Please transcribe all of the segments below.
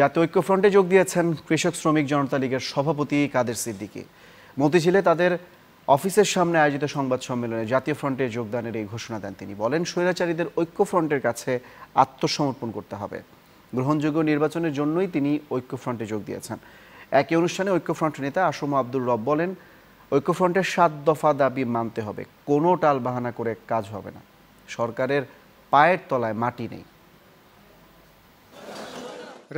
জাতীয় ঐক্যফ্রন্টে যোগ দিয়েছেন কৃষক শ্রমিক জনতা লীগের সভাপতি কাদের সিদ্দিকি মতিঝিলে তাদের অফিসের সামনে আয়োজিত সংবাদ সম্মেলনে জাতীয় ফ্রন্টে যোগদানের এই ঘোষণা দেন তিনি বলেন স্বৈরাচারীদের ঐক্যফ্রন্টের কাছে আত্মসমর্পণ করতে হবে গ্রহণযোগ্য নির্বাচনের জন্যই তিনি ঐক্যফ্রন্টে যোগ দিয়েছেন একই অনুষ্ঠানে ঐক্যফ্রন্ট নেতা আসম আব্দুর রব বলেন ঐক্যফ্রন্টের সাত দফা দাবি মানতে হবে কোনো টাল বাহানা করে কাজ হবে না সরকারের পায়ের তলায় মাটি নেই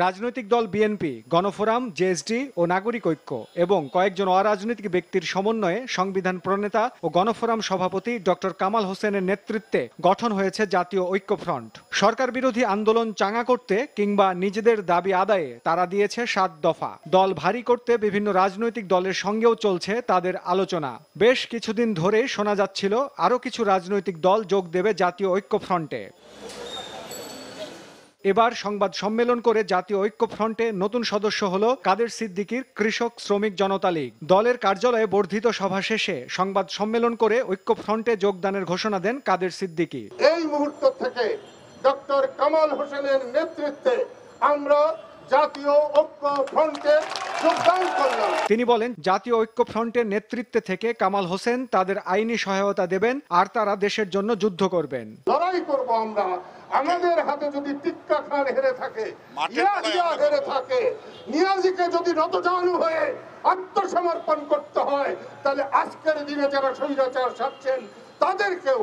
রাজনৈতিক দল বিএনপি গণফোরাম জেএসডি ও নাগরিক ঐক্য এবং কয়েকজন অরাজনৈতিক ব্যক্তির সমন্বয়ে সংবিধান প্রণেতা ও গণফোরাম সভাপতি ডক্টর কামাল হোসেনের নেতৃত্বে গঠন হয়েছে জাতীয় ঐক্য ফ্রন্ট সরকার বিরোধী আন্দোলন চাঙা করতে কিংবা নিজেদের দাবি আদায়ে তারা দিয়েছে সাত দফা দল ভারী করতে বিভিন্ন রাজনৈতিক দলের সঙ্গেও চলছে তাদের আলোচনা বেশ কিছুদিন ধরে শোনা যাচ্ছিল আরও কিছু রাজনৈতিক দল যোগ দেবে জাতীয় ঐক্য ফ্রন্টে এবার সংবাদ সম্মেলন করে জাতীয় ঐক্যফ্রন্টে নতুন সদস্য হল কাদের সিদ্দিকির কৃষক শ্রমিক জনতা লীগ দলের কার্যালয়ে বর্ধিত সভা শেষে সংবাদ সম্মেলন করে ঐক্যফ্রন্টে যোগদানের ঘোষণা দেন কাদের সিদ্দিকি এই মুহূর্ত থেকে ডক্টর কামাল হোসেনের নেতৃত্বে আমরা জাতীয় ঐক্যফ্রন্টে তিনি বলেন জাতীয় ঐক্য ফ্রন্টের নেতৃত্বে থেকে কামাল হোসেন তাদের আইনি সহায়তা দেবেন আর তারা দেশের জন্য যুদ্ধ করবেন লড়াই করব আমরা আমাদের হাতে যদি টিক্কা খান হেরে থাকে ইয়াহিয়া হেরে থাকে নিয়াজিকে যদি নতজানু হয়ে আত্মসমর্পণ করতে হয় তাহলে আজকের দিনে যারা স্বৈরাচার সাচ্ছেন তাদেরকেও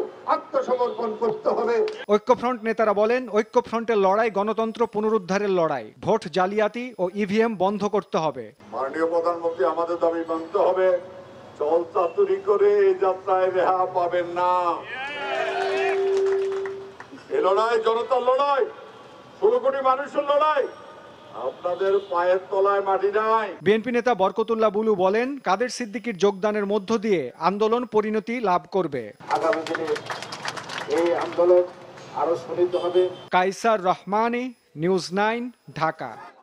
ঐক্যফ্রন্ট নেতারা বলেন ঐক্যফ্রন্টের লড়াই গণতন্ত্র পুনরুদ্ধারের লড়াই ভোট জালিয়াতি ও ইভিএম e বন্ধ করতে হবে মাননীয় প্রধানমন্ত্রী আমাদের দাবি মানতে হবে চল চাতুরি করে এই যাত্রায় রেহা পাবেন না এ লড়াই জনতার লড়াই ষোলো কোটি মানুষের লড়াই আপনাদের পায়ের তলায় মাটি নাই বিএনপি নেতা বরকতুল্লাহ বুলু বলেন কাদের সিদ্দিকীর যোগদানের মধ্য দিয়ে আন্দোলন পরিণতি লাভ করবে আন্দোলন আরো সুনিত হবে কাইসার রহমানি নিউজ নাইন ঢাকা